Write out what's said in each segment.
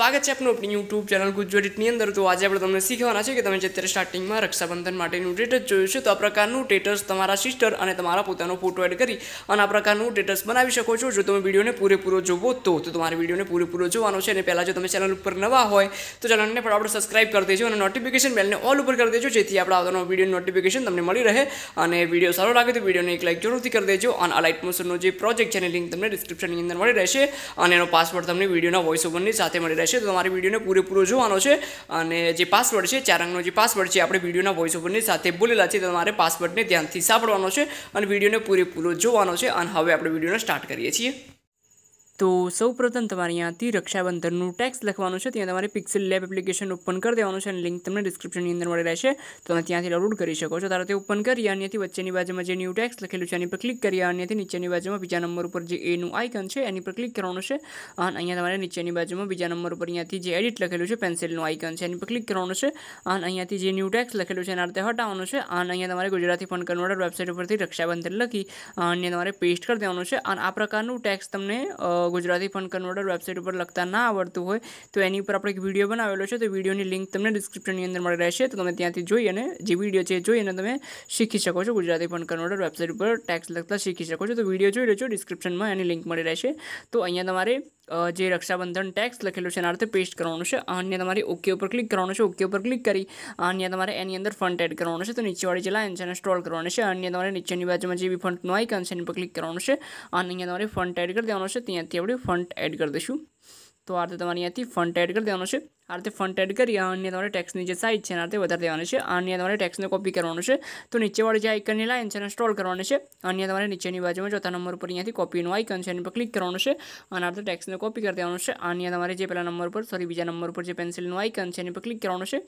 સ્વાગત છે આપનું આપણી યુટ્યુબ ચેનલ ગુજરાતીની અંદર તો આજે આપણે તમને શીખવાના છે કે તમે જે અત્યારે સ્ટાર્ટિંગમાં રક્ષાબંધન માટેનું સ્ટેટસ જોયું છે તો આ પ્રકારનું સ્ટેટસ તમારા સિસ્ટર અને તમારા પોતાનો ફોટો એડ કરી અને આ પ્રકારનું સ્ટેટસ બનાવી શકો છો જો તમે વિડીયોને પૂરેપૂરો જોવો તો તમારે વિડીયોને પૂરેપૂરો જોવાનો છે અને પહેલાં જો તમે ચેનલ ઉપર નવા હોય તો ચેનલને પણ આપણે સબસ્ક્રાઇબ કરી દેજો અને નોટિફિકેશન બેલને ઓલ ઉપર કરી દેજો જેથી આપણા આવતાનો વિડીયો નોટિફિકેશન તમને મળી રહે અને વિડીયો સારો લાગે તો વિડીયોને એક લાઇક જરૂરથી કરી દેજો અને આ લાઇટ મોશનનો જે પ્રોજેક્ટ છે એની લિંક તમને ડિસ્ક્રિપ્શનની અંદર મળી રહેશે અને એનો પાસવર્ડ તમને વિડીયોના વોઇસ ઓવરની સાથે મળી રહેશે છે તો તમારે વિડીયોને પૂરેપૂરો જોવાનો છે અને જે પાસવર્ડ છે ચાર અંગનો જે પાસવર્ડ છે આપણે વિડીયોના વોઇસ ઓવરની સાથે બોલેલા છે તો તમારે પાસવર્ડને ધ્યાનથી સાંભળવાનો છે અને વિડીયોને પૂરેપૂરો જોવાનો છે અને હવે આપણે વિડીયોને સ્ટાર્ટ કરીએ છીએ તો સૌ પ્રથમ તમારે અહીંયાથી રક્ષાબંધનનું ટેક્સ લખવાનું છે ત્યાં તમારે પિક્સેલ લેબ એપ્લિકેશન ઓપન કરી દેવાનું છે અને લિંક તમને ડિસ્ક્રિપ્શનની અંદર મળી રહેશે તો તમે ત્યાંથી ડાઉનલોડ કરી શકો છો તારે તે ઓપન કરી અને અહીંયાથી વચ્ચેની બાજુમાં જે ન્યૂ ટેક્સ લખેલું છે એની પર ક્લિક કરી અને અહીંયાથી નીચેની બાજુમાં બીજા નંબર ઉપર જે એનું આઇકન છે એની પર ક્લિક કરવાનું છે અને અહીંયા તમારે નીચેની બાજુમાં બીજા નંબર ઉપર અહીંયાથી જે એડિટ લખેલું છે પેન્સિલનું આઇકન છે એની પર ક્લિક કરવાનું છે અને અહીંયાથી જે ન્યૂ ટેક્સ લખેલું છે એના રીતે હટાવવાનું છે અને અહીંયા તમારે ગુજરાતી ફંડ કન્વર્ટર વેબસાઇટ ઉપરથી રક્ષાબંધન લખી અને તમારે પેસ્ટ કરી દેવાનું છે અને આ પ્રકારનું ટેક્સ તમને ગુજરાતી ફન કન્વર્ટર વેબસાઇટ ઉપર લખતા ના આવડતું હોય તો એની ઉપર આપણે એક વિડીયો બનાવેલો છે તો વિડીયોની લિંક તમને ડિસ્ક્રિપ્શનની અંદર મળી રહેશે તો તમે ત્યાંથી જોઈ અને જે વિડીયો છે એ જોઈ અને તમે શીખી શકો છો ગુજરાતી ફન કન્વર્ટર વેબસાઇટ ઉપર ટેક્સ લખતા શીખી શકો છો તો વિડીયો જોઈ લેજો ડિસ્ક્રિપ્શનમાં એની લિંક મળી રહેશે તો અહીંયા તમારે જે રક્ષાબંધન ટેક્સ લખેલું છે એના અર્થે પેસ્ટ કરવાનું છે અને તમારે ઓકે ઉપર ક્લિક કરવાનું છે ઓકે ઉપર ક્લિક કરી અને તમારે એની અંદર ફંડ એડ કરવાનું છે તો નીચેવાળી જે લાઇન છે એને સ્ટ્રોલ કરવાની છે અન્ય તમારે નીચેની બાજુમાં જે બી ફંડનું આઇકન છે એની પર ક્લિક કરવાનું છે અને અહીંયા તમારે ફંડ એડ કરી દેવાનું છે ત્યાંથી આપણે ફંડ એડ કરી દઈશું તો આ રીતે તમારે અહીંયાથી ફંડ એડ કરી દેવાનું છે આ રીતે ફંડ એડ કરી અને તમારે ટેક્સની જે સાઇઝ છે એના રીતે વધારે દેવાનું છે અને તમારે ટેક્સને કોપી કરવાનું છે તો નીચેવાળી જે આઇકનની લાઇન છે એને સ્ટોલ કરવાની છે અને તમારે નીચેની બાજુમાં ચોથા નંબર ઉપર અહીંયાથી કોપીનું આઇકન છે એની પર ક્લિક કરવાનું છે અને આ રીતે ટેક્સને કોપી કરી દેવાનું છે અને તમારે જે પહેલા નંબર પર સોરી બીજા નંબર પર જે પેન્સિલનું આઇકન છે એની પર ક્લિક કરવાનું છે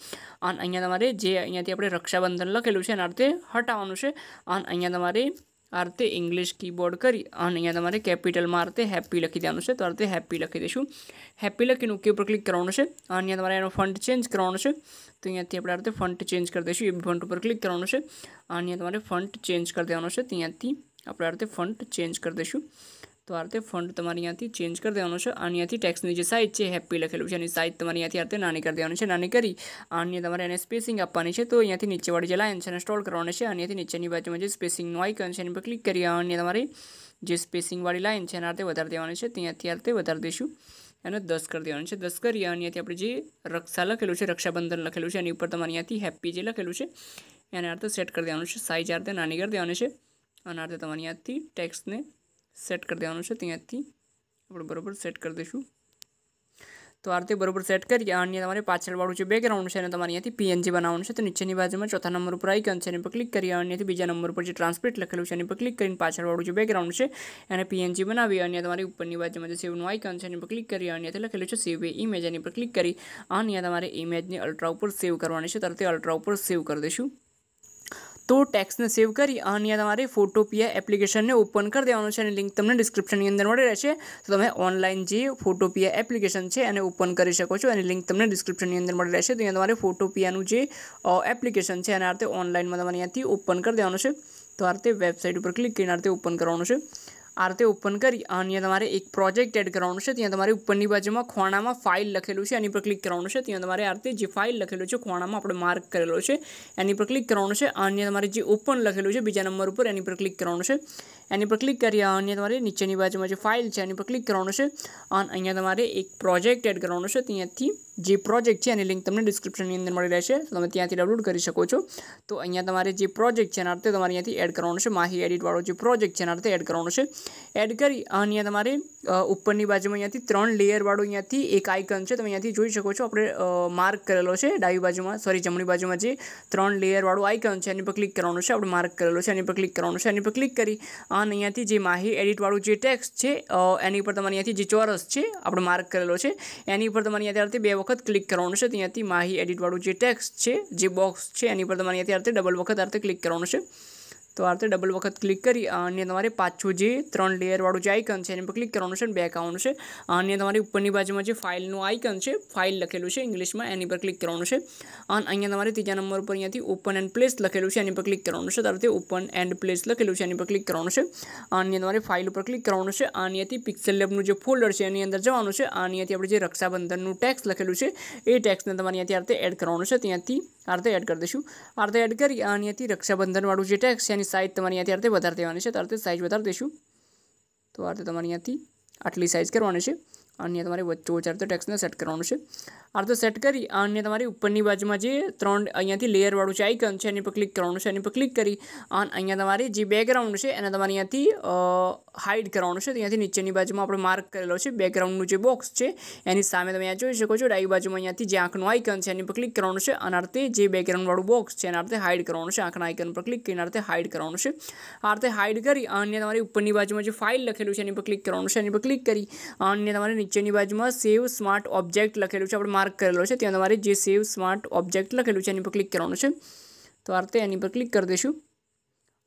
અને અહીંયા તમારે જે અહીંયાથી આપણે રક્ષાબંધન લખેલું છે એના રીતે હટાવવાનું છે અને અહીંયા તમારે આ રીતે ઇંગ્લિશ કીબોર્ડ કરી અને અહીંયા તમારે કેપિટલમાં આ રીતે હેપી લખી દેવાનું છે તો આ રીતે હેપી લખી દઈશું હેપી લખીને ઓકે ઉપર ક્લિક કરવાનું છે અને અહીંયા તમારે એનો ફંડ ચેન્જ કરવાનો છે તો અહીંયાથી આપણે આ રીતે ફંટ ચેન્જ કરી દઈશું એ ફંડ ઉપર ક્લિક કરવાનું છે અને અહીંયા તમારે ફંડ ચેન્જ કરી દેવાનો છે ત્યાંથી આપણે આ રીતે ફંટ ચેન્જ કરી દઈશું તો આ રીતે ફોન્ટ તમારે અહીંયાથી ચેન્જ કરી દેવાનો છે અને અહીંયાથી ટેક્સની જે સાઇઝ છે હેપી લખેલું છે એની સાઇઝ તમારે અહીંયાથી આ નાની કરી દેવાની છે નાની કરી અને તમારે એને સ્પેસિંગ આપવાની છે તો અહીંયાથી નીચેવાળી જે લાઇન છે એને સ્ટોલ કરવાની છે અને અહીંયાથી નીચેની બાજુમાં જે સ્પેસિંગનું આઇકન છે એની પર ક્લિક કરી અને તમારી જે સ્પેસિંગવાળી લાઇન છે એના રીતે વધારી દેવાની છે ત્યાંથી આ રીતે વધારી દઈશું એને દસ કરી દેવાનું છે દસ કરી અને અહીંયાથી આપણે જે રક્ષા લખેલું છે રક્ષાબંધન લખેલું છે એની ઉપર તમારે અહીંયાથી હેપી જે લખેલું છે એને આ સેટ કરી દેવાનું છે સાઇઝ આ રીતે નાની કરી દેવાની છે અને આ રીતે તમારે અહીંયાથી ટેક્સને સેટ કરી દેવાનું છે ત્યાંથી આપણે બરાબર સેટ કરી દઈશું તો આ રીતે બરાબર સેટ કરી અને તમારે પાછળવાળું જે બેકગ્રાઉન્ડ છે અને તમારે અહીંયાથી પીએનજી બનાવવાનું છે તો નીચેની બાજુમાં ચોથા નંબર ઉપર આઇકન છે એની પર ક્લિક કરી અને બીજા નંબર પર જે ટ્રાન્સપરેટ લખેલું છે એની પર ક્લિક કરીને પાછળવાળું જે બેકગ્રાઉન્ડ છે એને પીએનજી બનાવી અને તમારી ઉપરની બાજુમાં જે સેવનું આઈ આઇકન છે એની પર ક્લિક કરી અને લખેલું છે સેવ ઇમેજ એની પર ક્લિક કરી અને તમારે ઇમેજની અલ્ટ્રા ઉપર સેવ કરવાની છે તરત અલ્ટ્રા ઉપર સેવ કરી દઈશું તો ટેક્સને સેવ કરી અને તમારે ફોટોપિયા એપ્લિકેશનને ઓપન કરી દેવાનું છે અને લિંક તમને ડિસ્ક્રિપ્શનની અંદર મળી રહેશે તો તમે ઓનલાઈન જે ફોટોપિયા એપ્લિકેશન છે એને ઓપન કરી શકો છો અને લિંક તમને ડિસ્ક્રિપ્શનની અંદર મળી રહેશે તો અહીંયા તમારે ફોટોપિયાનું જે એપ્લિકેશન છે એના અર્થે ઓનલાઈનમાં તમારે અહીંયાથી ઓપન કરી દેવાનું છે તો આ રીતે વેબસાઇટ ઉપર ક્લિક કરીને આ રીતે ઓપન કરવાનું છે આ રીતે ઓપન કરી અને તમારે એક પ્રોજેક્ટ એડ કરવાનો છે ત્યાં તમારે ઉપરની બાજુમાં ખોણામાં ફાઇલ લખેલું છે એની પર ક્લિક કરવાનું છે ત્યાં તમારે આ રીતે જે ફાઇલ લખેલું છે ખોણામાં આપણે માર્ક કરેલો છે એની પર ક્લિક કરવાનું છે અને તમારે જે ઓપન લખેલું છે બીજા નંબર ઉપર એની પર ક્લિક કરવાનું છે એની પર ક્લિક કરી અને તમારે નીચેની બાજુમાં જે ફાઇલ છે એની પર ક્લિક કરવાનું છે અને અહીંયા તમારે એક પ્રોજેક્ટ એડ કરવાનો છે ત્યાંથી જે પ્રોજેક્ટ છે એની લિંક તમને ડિસ્ક્રિપ્શનની અંદર મળી રહેશે તમે ત્યાંથી ડાઉનલોડ કરી શકો છો તો અહીંયા તમારે જે પ્રોજેક્ટ છે એના અર્થે તમારે અહીંયાથી એડ કરવાનો છે માહી એડિટવાળો જે પ્રોજેક્ટ છે એના અર્થે એડ કરવાનો છે એડ કરી અહીંયા તમારે ઉપરની બાજુમાં અહીંયાથી ત્રણ લેયરવાળો અહીંયાથી એક આઇકન છે તમે અહીંયાથી જોઈ શકો છો આપણે માર્ક કરેલો છે ડાબી બાજુમાં સોરી જમણી બાજુમાં જે ત્રણ લેયરવાળું આઇકન છે એની પર ક્લિક કરવાનું છે આપણે માર્ક કરેલો છે એની પર ક્લિક કરવાનું છે એની પર ક્લિક કરી અને અહીંયાથી જે માહી એડિટવાળું જે ટેક્સ્ટ છે એની પર તમારે અહીંયાથી જે ચોરસ છે આપણે માર્ક કરેલો છે એની પર તમારે અહીંયાથી બે વખત ક્લિક કરવાનું છે ત્યાંથી માહી એડિટવાળું જે ટેક્સ્ટ છે જે બોક્સ છે એની પર તમારે અહીંયાથી ડબલ વખત અર્થે ક્લિક કરવાનું છે તો આ રીતે ડબલ વખત ક્લિક કરી અને તમારે પાછું જે ત્રણ લેયરવાળું જે આઇકન છે એની પર ક્લિક કરવાનું છે બે બેક છે અને તમારી ઉપરની બાજુમાં જે ફાઇલનું આઇકન છે ફાઇલ લખેલું છે ઇંગ્લિશમાં એની પર ક્લિક કરવાનું છે અને અહીંયા તમારે ત્રીજા નંબર ઉપર અહીંયાથી ઓપન એન્ડ પ્લેસ લખેલું છે એની પર ક્લિક કરવાનું છે તારે ઓપન એન્ડ પ્લેસ લખેલું છે એની પર ક્લિક કરવાનું છે અને તમારે ફાઇલ ઉપર ક્લિક કરવાનું છે અહીંયાથી પિક્સલ લેબનું જે ફોલ્ડર છે એની અંદર જવાનું છે અહીંયાથી આપણે જે રક્ષાબંધનનું ટેક્સ લખેલું છે એ ટેક્સને તમારે અહીંયાથી આ રીતે એડ કરવાનું છે ત્યાંથી આ રીતે એડ કરી દઈશું આ રીતે એડ કરી અહીંયાથી રક્ષાબંધનવાળું જે ટેક્સ છે એની સાઇઝ તમારે અહીંયાથી અર્ધે વધારે દેવાની છે તો અર્ધે સાઇઝ વધારી દઈશું તો આ તમારે અહીંયાથી આટલી સાઇઝ કરવાની છે અને અહીંયા તમારે વચ્ચે વચ્ચે અર્ધે ટેક્સને સેટ કરવાનું છે આ તો સેટ કરી અને તમારી ઉપરની બાજુમાં જે ત્રણ અહીંયાથી લેયરવાળું છે આઇકન છે એની પર ક્લિક કરવાનું છે એની પર ક્લિક કરી અને અહીંયા તમારે જે બેકગ્રાઉન્ડ છે એને તમારે અહીંયાથી હાઇડ કરવાનું છે ત્યાંથી નીચેની બાજુમાં આપણે માર્ક કરેલો છે બેકગ્રાઉન્ડનું જે બોક્સ છે એની સામે તમે અહીંયા જોઈ શકો છો ડાબી બાજુમાં અહીંયાથી જે આંખનું આઇકન છે એની પર ક્લિક કરવાનું છે અને આ રીતે જે બેકગ્રાઉન્ડવાળું બોક્સ છે એના રીતે હાઇડ કરવાનું છે આંખના આઇકન પર ક્લિક કરીને આ રીતે કરવાનું છે આ રીતે હાઇડ કરી અને તમારી ઉપરની બાજુમાં જે ફાઇલ લખેલું છે એની પર ક્લિક કરવાનું છે એની પર ક્લિક કરી અને તમારે નીચેની બાજુમાં સેવ સ્માર્ટ ઓબ્જેક્ટ લખેલું છે આપણે માર્ક કરેલો છે ત્યાં તમારે જે સેવ સ્માર્ટ ઓબ્જેક્ટ લખેલું છે એની પર ક્લિક કરવાનું છે તો આ રીતે એની પર ક્લિક કરી દઈશું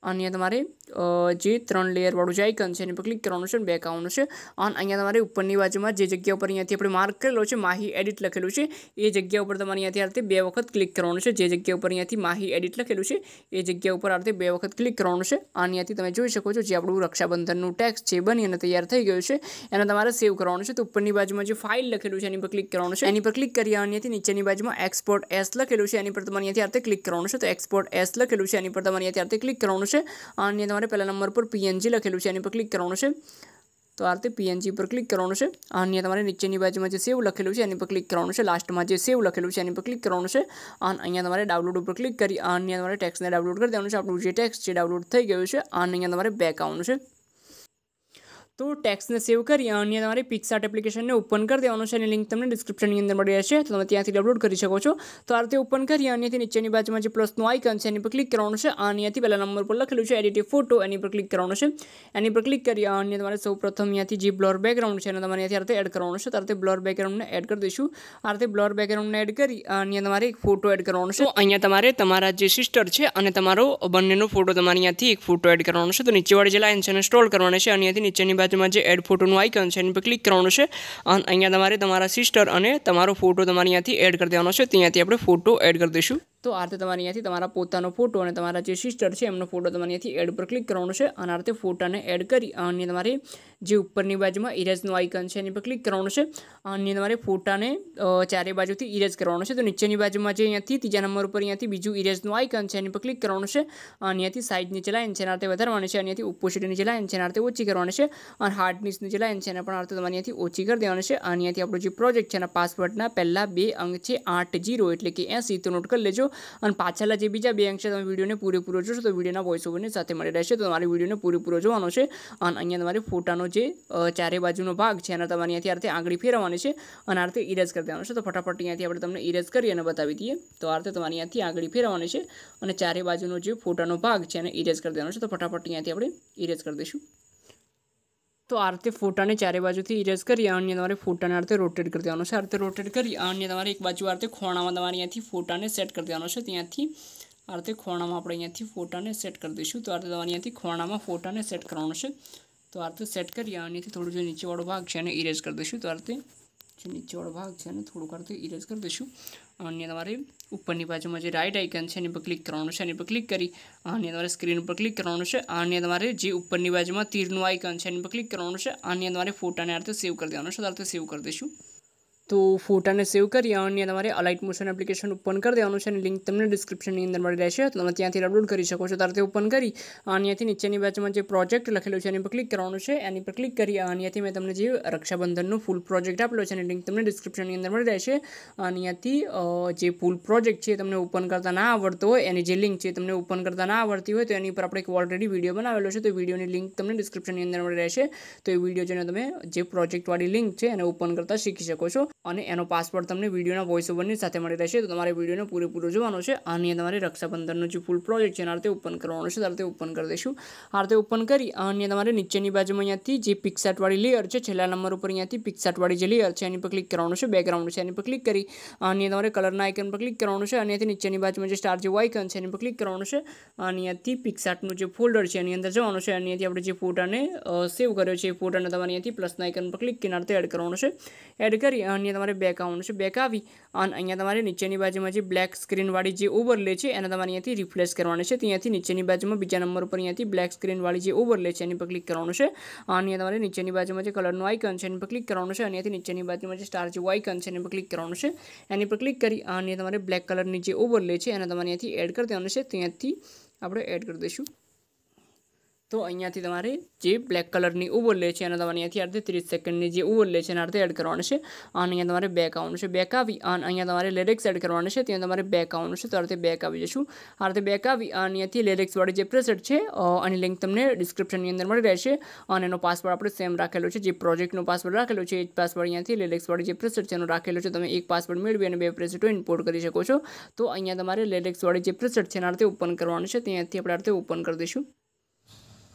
અને અહીંયા તમારે જે ત્રણ લેયરવાળું જે આઇકન છે એની પર ક્લિક કરવાનું છે બેક આવવાનું છે અને અહીંયા તમારે ઉપરની બાજુમાં જે જગ્યા ઉપર અહીંયાથી આપણે માર્ક કરેલો છે માહી એડિટ લખેલું છે એ જગ્યા ઉપર તમારે અહીંયાથી આ બે વખત ક્લિક કરવાનું છે જે જગ્યા ઉપર અહીંયાથી માહી એડિટ લખેલું છે એ જગ્યા ઉપર આ બે વખત ક્લિક કરવાનું છે અને અહીંયાથી તમે જોઈ શકો છો જે આપણું રક્ષાબંધનનું ટેક્સ છે બની અને તૈયાર થઈ ગયું છે એને તમારે સેવ કરવાનું છે તો ઉપરની બાજુમાં જે ફાઇલ લખેલું છે એની પર ક્લિક કરવાનું છે એની પર ક્લિક કરી અહીંયાથી નીચેની બાજુમાં એક્સપોર્ટ એસ લખેલું છે એની પર તમારે અહીંયાથી આ ક્લિક કરવાનું છે તો એક્સપોર્ટ એસ લખેલું છે એની પર તમારે અહીંયાથી આ ક્લિક કરવાનું છે છે અને તમારે પહેલા નંબર પર પીએનજી લખેલું છે એની પર ક્લિક કરવાનું છે તો આ રીતે પીએનજી પર ક્લિક કરવાનું છે અને તમારે નીચેની બાજુમાં જે સેવ લખેલું છે એની પર ક્લિક કરવાનું છે લાસ્ટમાં જે સેવ લખેલું છે એની પર ક્લિક કરવાનું છે અને અહીંયા તમારે ડાઉનલોડ ઉપર ક્લિક કરી અને તમારે ટેક્સને ડાઉનલોડ કરી દેવાનું છે આપણું જે ટેક્સ જે ડાઉનલોડ થઈ ગયું છે અને અહીંયા તમારે બેક આવવાનું છે તો ટેક્સને સેવ કરી અને તમારે પિક્સાર્ટ એપ્લિકેશનને ઓપન કરી દેવાનું છે અને લિંક તમને ડિસ્ક્રિપ્શનની અંદર મળી રહેશે તો તમે ત્યાંથી ડાઉનલોડ કરી શકો છો તો આ રીતે ઓપન કરી અને નીચેની બાજુમાં જે પ્લસનું આઇકન છે એની પર ક્લિક કરવાનું છે અહીંયાથી પહેલા નંબર પર લખેલું છે એડિટિવ ફોટો એની પર ક્લિક કરવાનું છે એની પર ક્લિક કરી અને તમારે સૌ પ્રથમ અહીંયાથી જે બ્લોર બેકગ્રાઉન્ડ છે એને તમારે અહીંયાથી આ રીતે એડ કરવાનું છે તો ત્યારે બ્લોર બેકગ્રાઉન્ડને એડ કરી દઈશું આ રીતે બ્લર બેકગ્રાઉન્ડને એડ કરી અને તમારે એક ફોટો એડ કરવાનો છે અહીંયા તમારે તમારા જે સિસ્ટર છે અને તમારો બંનેનો ફોટો તમારે અહીંયાથી એક ફોટો એડ કરવાનો છે તો નીચેવાળી જે લાઇન છે એને સ્ટ્રોલ કરવાની છે અને અહીંયાથી નીચેની બાજુમાં જે એડ ફોટોનું આઇકન છે એની પર ક્લિક કરવાનું છે અને અહીંયા તમારે તમારા સિસ્ટર અને તમારો ફોટો તમારે અહીંયાથી એડ કરી દેવાનો છે ત્યાંથી આપણે ફોટો એડ કરી દઈશું તો આ રીતે તમારે અહીંયાથી તમારા પોતાનો ફોટો અને તમારા જે સિસ્ટર છે એમનો ફોટો તમારે અહીંયાથી એડ પર ક્લિક કરવાનો છે અને આ રીતે ફોટાને એડ કરી અને તમારે જે ઉપરની બાજુમાં ઇરેઝનું આઇકન છે એની પર ક્લિક કરવાનું છે અને તમારે ફોટાને ચારે બાજુથી ઇરેઝ કરવાનો છે તો નીચેની બાજુમાં જે અહીંયાથી ત્રીજા નંબર ઉપર અહીંયાથી બીજું ઇરેઝનું આઇકન છે એની પર ક્લિક કરવાનું છે અને અહીંયાથી સાઇડ નીચે લાઇન છે એના રીતે વધારવાની છે અહીંયાથી ઓપોઝિટ નીચે લાઇન છે એના રીતે ઓછી કરવાની છે અને હાર્ટ નીચે લાઇન છે એને પણ આ રીતે તમારે અહીંયાથી ઓછી કરી દેવાની છે અને અહીંયાથી આપણો જે પ્રોજેક્ટ છે એના પાસવર્ડના પહેલાં બે અંક છે આઠ જીરો એટલે કે એંસી તો નોટ કરી લેજો અને પાછળના જે બીજા બે અંક છે તમે વિડીયોને પૂરેપૂરો જોશો તો વિડીયોના વોઇસ ઓવરની સાથે મળી રહેશે તો તમારે વિડીયોને પૂરેપૂરો જોવાનો છે અને અહીંયા તમારે ફોટાનો જે ચારે બાજુનો ભાગ છે એના તમારે અહીંયાથી આ રીતે આંગળી ફેરવવાની છે અને આ રીતે ઇરેઝ કરી દેવાનો છે તો ફટાફટ અહીંયાથી આપણે તમને ઇરેઝ કરી અને બતાવી દઈએ તો આ રીતે તમારે અહીંયાથી આંગળી ફેરવવાની છે અને ચારે બાજુનો જે ફોટાનો ભાગ છે એને ઇરેઝ કરી દેવાનો છે તો ફટાફટ અહીંયાથી આપણે ઇરેઝ કરી દઈશું તો આ રીતે ફોટાને ચારે બાજુથી ઇરેઝ કરી અન્ય તમારે ફોટાને આ રીતે રોટેટ કરી દેવાનો છે આ રીતે રોટેટ કરી અન્ય તમારે એક બાજુ આ રીતે ખોણામાં તમારે અહીંયાથી ફોટાને સેટ કરી દેવાનો છે ત્યાંથી આ રીતે ખોણામાં આપણે અહીંયાથી ફોટાને સેટ કરી દઈશું તો આ રીતે તમારે અહીંયાથી ખોણામાં ફોટાને સેટ કરવાનો છે તો આ રીતે સેટ કરી અહીંયાથી થોડું જે નીચેવાળો ભાગ છે એને ઇરેઝ કરી દઈશું તો આ રીતે જે નીચેવાળો ભાગ છે એને થોડુંક આ રીતે ઇરેઝ કરી દઈશું અન્ય તમારે ઉપરની બાજુમાં જે રાઇટ આઇકન છે એની પર ક્લિક કરવાનું છે એની પર ક્લિક કરી આની અંદર સ્ક્રીન પર ક્લિક કરવાનું છે આની તમારે જે ઉપરની બાજુમાં તીરનું આઇકન છે એની પર ક્લિક કરવાનું છે આની અંદર ફોટાને આ રીતે સેવ કરી દેવાનો છે આ રીતે સેવ કરી દઈશું તો ફોટાને સેવ કરી અને તમારે અલાઇટ મોશન એપ્લિકેશન ઓપન કરી દેવાનું છે અને લિંક તમને ડિસ્ક્રિપ્શનની અંદર મળી રહેશે તો તમે ત્યાંથી અપલોડ કરી શકો છો તારે ઓપન કરી અને ત્યાંથી નીચેની બેચમાં જે પ્રોજેક્ટ લખેલો છે એની પર ક્લિક કરવાનું છે એની પર ક્લિક કરી અને ત્યાંથી મેં તમને જે રક્ષાબંધનનો ફૂલ પ્રોજેક્ટ આપેલો છે અને લિંક તમને ડિસ્ક્રિપ્શનની અંદર મળી રહેશે અને અહીંયાથી જે ફૂલ પ્રોજેક્ટ છે તમને ઓપન કરતાં ના આવડતો હોય એની જે લિંક છે તમને ઓપન કરતાં ના આવડતી હોય તો એની ઉપર આપણે એક ઓલરેડી વિડીયો બનાવેલો છે તો વિડીયોની લિંક તમને ડિસ્ક્રિપ્શનની અંદર મળી રહેશે તો એ વિડીયો જેને તમે જે પ્રોજેક્ટવાળી લિંક છે એને ઓપન કરતા શીખી શકો છો અને એનો પાસવર્ડ તમને વિડીયોના વોઇસ ઓવરની સાથે મળી રહેશે તો તમારે વિડીયોને પૂરેપૂરો જોવાનો છે અને તમારે રક્ષાબંધનનો જે ફૂલ પ્રોજેક્ટ છે એના રીતે ઓપન કરવાનો છે ત્યારે ઓપન કરી દઈશું આ રીતે ઓપન કરી અને તમારે નીચેની બાજુમાં અહીંયાથી જે પિક્સાટવાળી લેયર છે છેલ્લા નંબર ઉપર અહીંયાથી પિક્સાટવાળી જે લેયર છે એની પર ક્લિક કરવાનું છે બેકગ્રાઉન્ડ છે એની પર ક્લિક કરી અને તમારે કલરના આઇકન પર ક્લિક કરવાનું છે અને અહીંયાથી નીચેની બાજુમાં જે સ્ટાર જે આઇકન છે એની પર ક્લિક કરવાનું છે અને અહીંયાથી પિક્સાટનું જે ફોલ્ડર છે એની અંદર જવાનું છે અને અહીંયાથી આપણે જે ફોટાને સેવ કર્યો છે એ ફોટાને તમારે અહીંયાથી પ્લસના આઇકન પર ક્લિક કરીને એડ કરવાનું છે એડ કરી અને તમારે બેક આવવાનું છે બેક આવી અને અહીંયા તમારે નીચેની બાજુમાં જે બ્લેક સ્ક્રીનવાળી જે ઓવરલે છે એને તમારે અહીંયાથી રિફ્લેસ કરવાની છે ત્યાંથી નીચેની બાજુમાં બીજા નંબર ઉપર અહીંયાથી બ્લેક સ્ક્રીનવાળી જે ઓવરલે છે એની પર ક્લિક કરવાનું છે અને અહીંયા તમારે નીચેની બાજુમાં જે કલરનું આઇકન છે એની પર ક્લિક કરવાનું છે અહીંયાથી નીચેની બાજુમાં જે સ્ટાર જેવું આઇકન છે એની પર ક્લિક કરવાનું છે એની પર ક્લિક કરી અને તમારે બ્લેક કલરની જે ઓવરલે છે એને તમારે અહીંયાથી એડ કરી દેવાનું છે ત્યાંથી આપણે એડ કરી દઈશું તો અહીંયાથી તમારે જે બ્લેક કલરની લે છે એને તમારે અહીંયાથી આરથી ત્રીસ સેકન્ડની જે લે છે એના આરથી એડ કરવાનું છે અને અહીંયા તમારે બેક આવવાનું છે બેક આવી અને અહીંયા તમારે લેરિક્સ એડ કરવાનું છે ત્યાં તમારે બેક આવવાનું છે તો આરથી બેક આવી જશું આ રીતે બેક આવી અને અહીંયાથી લેરિક્સવાળી જે પ્રેસેટ છે આની લિંક તમને ડિસ્ક્રિપ્શનની અંદર મળી રહેશે અને એનો પાસવર્ડ આપણે સેમ રાખેલો છે જે પ્રોજેક્ટનો પાસવર્ડ રાખેલો છે એ જ પાસવર્ડ અહીંયાથી લેરિક્સવાળી જે પ્રેસેટ છે એનો રાખેલો છે તમે એક પાસવર્ડ મેળવી અને બે પ્રેસેટો ઇમ્પોર્ટ કરી શકો છો તો અહીંયા તમારે લેરિક્સવાળી જે પ્રેસેટ છે એના અર્થે ઓપન કરવાનું છે ત્યાંથી આપણે અર્થે ઓપન કરી દઈશું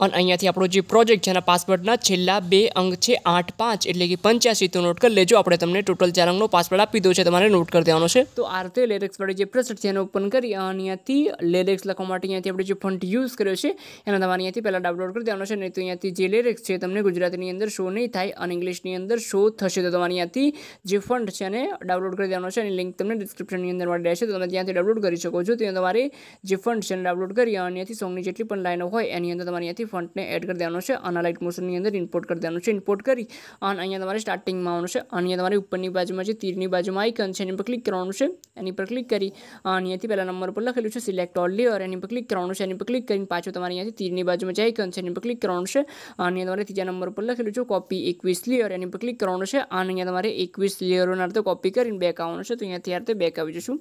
અને અહીંયાથી આપણો જે પ્રોજેક્ટ છે એના પાસવર્ડના છેલ્લા બે અંક છે આઠ પાંચ એટલે કે પંચ્યાસી તો નોટ કરી લેજો આપણે તમને ટોટલ ચાર અંકનો પાસવર્ડ આપી દો છે તમારે નોટ કરી દેવાનો છે તો આ રીતે વડે જે પ્રેસેટ છે એને ઓપન કરી અને અહીંયાથી લેરેક્સ લખવા માટે અહીંયાથી આપણે જે ફંડ યુઝ કર્યો છે એને તમારે અહીંયાથી પહેલાં ડાઉનલોડ કરી દેવાનો છે નહીં તો અહીંયાથી જે લેરેક્સ છે તમને ગુજરાતીની અંદર શો નહીં થાય અને ઇંગ્લિશની અંદર શો થશે તો તમારે અહીંયાથી જે ફંડ છે એને ડાઉનલોડ કરી દેવાનો છે અને લિંક તમને ડિસ્ક્રિપ્શનની અંદર મળી રહેશે તો તમે ત્યાંથી ડાઉનલોડ કરી શકો છો ત્યાં તમારે જે ફંડ છે ડાઉનલોડ કરી અને અહીંયાથી સોંગની જેટલી પણ લાઈનો હોય એની અંદર તમારે અહીંયાથી ફંટને એડ કરી દેવાનો છે અનાલાઇટ મોશનની અંદર ઇમ્પોર્ટ કરી દેવાનો છે ઇમ્પોર્ટ કરી અને અહીંયા તમારે સ્ટાર્ટિંગમાં આવવાનું છે અને અહીંયા તમારે ઉપરની બાજુમાં છે તીરની બાજુમાં આઇકન છે એની પર ક્લિક કરવાનું છે એની પર ક્લિક કરી અને અહીંયાથી પહેલા નંબર પર લખેલું છે સિલેક્ટ ઓલ લેયર એની પર ક્લિક કરવાનું છે એની પર ક્લિક કરીને પાછું તમારે અહીંયાથી તીરની બાજુમાં જે આઇકન છે એની પર ક્લિક કરવાનું છે અને અહીંયા તમારે ત્રીજા નંબર પર લખેલું છે કોપી એકવીસ લેયર એની પર ક્લિક કરવાનું છે અને અહીંયા તમારે એકવીસ લેયરોના અર્થે કોપી કરીને બેક આવવાનું છે તો અહીંયા અર્થે બેક આવી જશું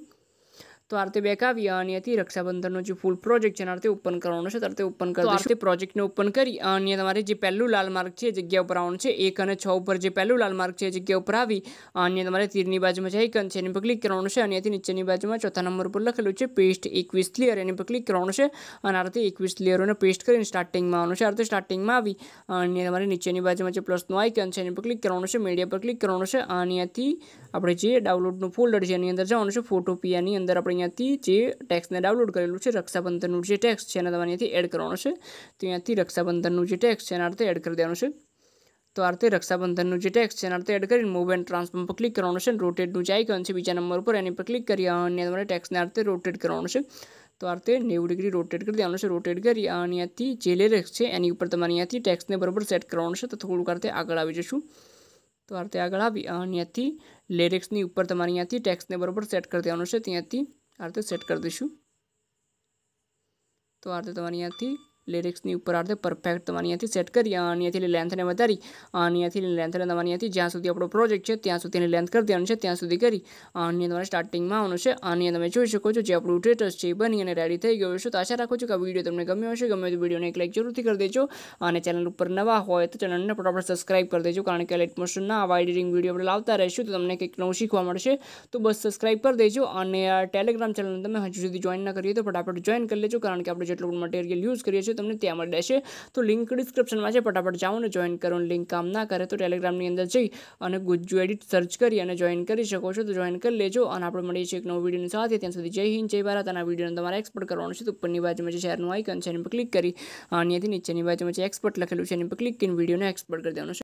તો આ રીતે બેક આવી અને અહીંયાથી રક્ષાબંધનનો જે ફૂલ પ્રોજેક્ટ છે આ રીતે ઓપન કરવાનો છે તરતે ઓપન કરી દઈશું પ્રોજેક્ટને ઓપન કરી અને તમારે જે પહેલું લાલ માર્ગ છે જગ્યા ઉપર આવવાનું છે એક અને છ ઉપર જે પહેલું લાલ માર્ગ છે જગ્યા ઉપર આવી અને તમારે તીરની બાજુમાં જે આઇકન છે એની પર ક્લિક કરવાનું છે અને અહીંયાથી નીચેની બાજુમાં ચોથા નંબર ઉપર લખેલું છે પેસ્ટ એકવીસ ક્લિયર એની પર ક્લિક કરવાનું છે અને આ રીતે એકવીસ લેયરોને પેસ્ટ કરીને સ્ટાર્ટિંગમાં આવવાનું છે આ રીતે સ્ટાર્ટિંગમાં આવી અને તમારે નીચેની બાજુમાં જે પ્લસનું આઇકન છે એની પર ક્લિક કરવાનું છે મીડિયા પર ક્લિક કરવાનું છે અને અહીંયાથી આપણે જે ડાઉનલોડનું ફોલ્ડર છે એની અંદર જવાનું છે ફોટોપિયાની અંદર આપણે અહીંયાથી જે ટેક્સને ડાઉનલોડ કરેલું છે રક્ષાબંધનનું જે ટેક્સ છે એને તમારે અહીંયાથી એડ કરવાનો છે તો અહીંયાથી રક્ષાબંધનનું જે ટેક્સ છે એના અર્થે એડ કરી દેવાનું છે તો આ રીતે રક્ષાબંધનનું જે ટેક્સ છે એના અર્થે એડ કરીને મોબાઈલ એન્ડ ટ્રાન્સફોર્મ પર ક્લિક કરવાનું છે રોટેટનું જે આઇકન છે બીજા નંબર ઉપર એની પર ક્લિક કરી અને તમારે ટેક્સને અર્થે રોટેટ કરવાનું છે તો આ રીતે નેવું ડિગ્રી રોટેટ કરી દેવાનું છે રોટેટ કરી અને અહીંયાથી જે લેરેક્સ છે એની ઉપર તમારે અહીંયાથી ટેક્સને બરાબર સેટ કરવાનું છે તો થોડુંક આ રીતે આગળ આવી જશું તો આ રીતે આગળ આવી અહીંયાથી લેરિક્સની ઉપર તમારે અહીંયાથી ટેક્સને બરાબર સેટ કરી દેવાનું છે ત્યાંથી આ રીતે સેટ કરી દઈશું તો આ રીતે તમારે અહીંયાથી લિરિક્સની ઉપર આર્થે પરફેક્ટ તમારી અહીંયાથી સેટ કરી અને અહીંયાથી લેન્થને વધારી અને અહીંયાથી લેન્થને તમારે અહીંયાથી જ્યાં સુધી આપણો પ્રોજેક્ટ છે ત્યાં સુધી લેન્થ કરી દેવાનું છે ત્યાં સુધી કરી અને તમારે સ્ટાર્ટિંગમાં આવવાનું છે અને તમે જોઈ શકો છો જે આપણું સ્ટેટસ છે એ બની અને રેડી થઈ ગયો છે તો આશા રાખું છું કે આ વિડીયો તમને ગમ્યો હશે ગમે તો વિડીયોને એક લાઇક જરૂરથી કરી દેજો અને ચેનલ ઉપર નવા હોય તો ચેનલને ફટાફટ સબસ્ક્રાઈબ કરી દેજો કારણ કે લેટ મોશનના આવા એડિટિંગ વિડીયો આપણે લાવતા રહીશું તો તમને કંઈક નવું શીખવા મળશે તો બસ સબસ્ક્રાઈબ કરી દેજો અને ટેલિગ્રામ ચેનલને તમે હજુ સુધી જોઈન ના કરીએ તો ફટાફટ જોઈન કરી લેજો કારણ કે આપણે જેટલું પણ મટીરિયલ યુઝ કરીએ છીએ તમને ત્યાં મળી રહેશે તો લિંક ડિસ્ક્રિપ્શનમાં છે ફટાફટ જાઓ અને જોઈન કરો લિંક કામ ના કરે તો ટેલિગ્રામની અંદર જઈ અને ગુજ્જુ એડિટ સર્ચ કરી અને જોઈન કરી શકો છો તો જોઈન કરી લેજો અને આપણે મળીએ છીએ એક નવો વિડીયોની સાથે ત્યાં સુધી જય હિન્દ જય ભારત અને વિડીયોને તમારે એક્સપોર્ટ કરવાનું છે તો ઉપરની બાજુમાં જે શેરનું આઇકન છે એની પર ક્લિક કરી અને અહીંયાથી નીચેની બાજુમાં જે એક્સપોર્ટ લખેલું છે એની પર ક્લિક કરીને વિડીયોને એક્સપોર્ટ કરી દેવાનો છે